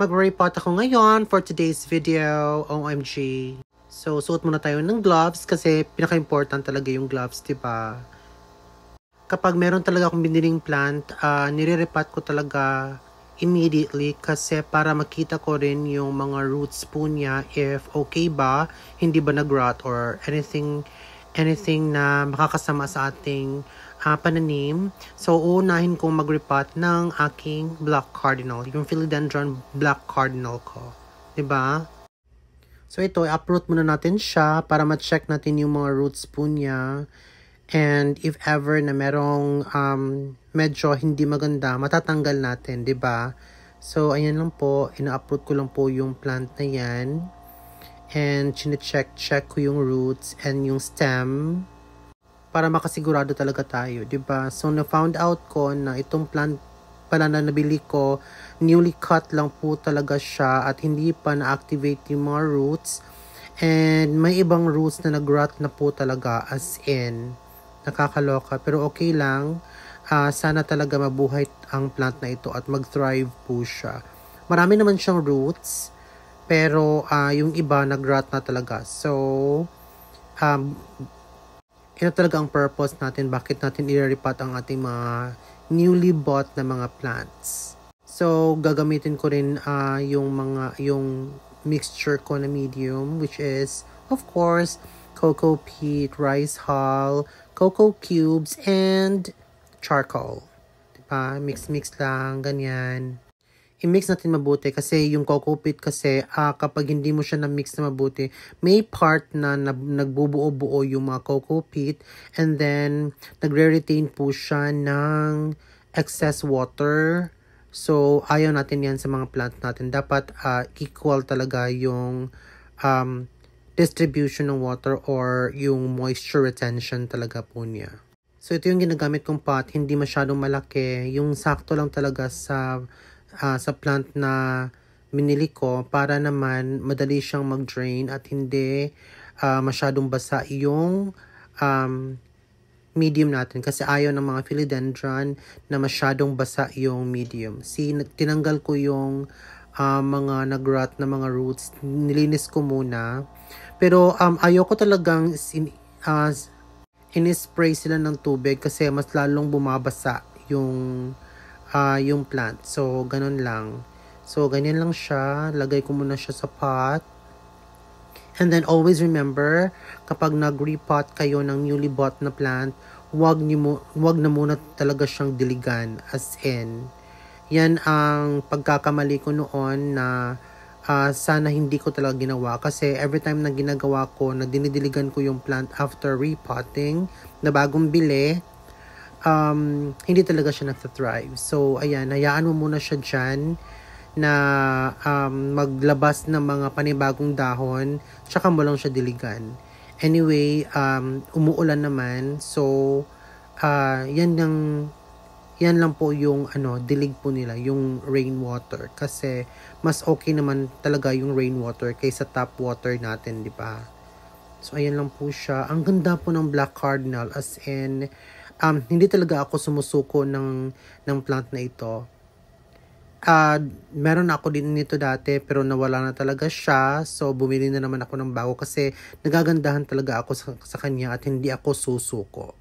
Mag-repot ako ngayon for today's video. OMG. So, suot muna tayo ng gloves kasi pinaka-important talaga yung gloves, di ba? Kapag meron talaga akong biniling plant, uh, ah, nire-repot ko talaga immediately kasi para makita ko rin yung mga roots po niya if okay ba, hindi ba nag-rot or anything anything na makakasama sa ating uh, pananim. So, uunahin ko mag-repot ng aking black cardinal, yung philodendron black cardinal ko. ba? Diba? So, ito, i-uproot muna natin siya para ma-check natin yung mga roots po niya. And if ever na merong um, medyo hindi maganda, matatanggal natin, ba? Diba? So, ayan lang po. Ina-uproot ko lang po yung plant na yan and chine-check-check ko yung roots and yung stem para makasigurado talaga tayo, 'di ba? So na found out ko na itong plant pala na nabili ko, newly cut lang po talaga siya at hindi pa na-activate yung mga roots. And may ibang roots na nag na po talaga as in nakakaloka pero okay lang. Uh, sana talaga mabuhay ang plant na ito at mag-thrive po siya. Marami naman siyang roots pero uh, yung iba nag na talaga. So, um, ito talaga ang purpose natin bakit natin ililipat ang ating mga newly bought na mga plants. So, gagamitin ko rin uh, yung mga yung mixture ko na medium which is of course cocoa peat, rice hull, cocoa cubes and charcoal. Diba? Mix-mix lang ganyan i-mix natin mabuti kasi yung kokopit kasi uh, kapag hindi mo siya na-mix na mabuti, may part na, na nagbubuo-buo yung mga kokopit and then nagre-retain po siya ng excess water. So, ayaw natin yan sa mga plant natin. Dapat uh, equal talaga yung um, distribution ng water or yung moisture retention talaga po niya. So, ito yung ginagamit kong pot. Hindi masyadong malaki. Yung sakto lang talaga sa uh, sa plant na minili ko para naman madali siyang mag-drain at hindi uh, masyadong basa yung um, medium natin kasi ayaw ng mga philodendron na masyadong basa yung medium. Si, tinanggal ko yung uh, mga nagrot na mga roots. Nilinis ko muna. Pero um, ayaw ko talagang in, uh, in-spray sila ng tubig kasi mas lalong bumabasa yung uh, yung plant. So, ganun lang. So, ganyan lang siya. Lagay ko muna siya sa pot. And then, always remember, kapag nag-repot kayo ng newly bought na plant, wag, niyo mo, wag na muna talaga siyang diligan. As in, yan ang pagkakamali ko noon na uh, sana hindi ko talaga ginawa. Kasi every time na ginagawa ko, na dinidiligan ko yung plant after repotting, na bagong bili, um, hindi talaga siya nagtathrive. So, ayan, hayaan mo muna siya dyan na um, maglabas ng mga panibagong dahon, tsaka mo lang siya diligan. Anyway, um, umuulan naman, so, uh, yan ng yan lang po yung ano dilig po nila yung rainwater kasi mas okay naman talaga yung rainwater kaysa tap water natin di ba so ayan lang po siya ang ganda po ng black cardinal as in um, hindi talaga ako sumusuko ng, ng plant na ito. Uh, meron ako din nito dati pero nawala na talaga siya so bumili na naman ako ng bago kasi nagagandahan talaga ako sa, sa kanya at hindi ako susuko.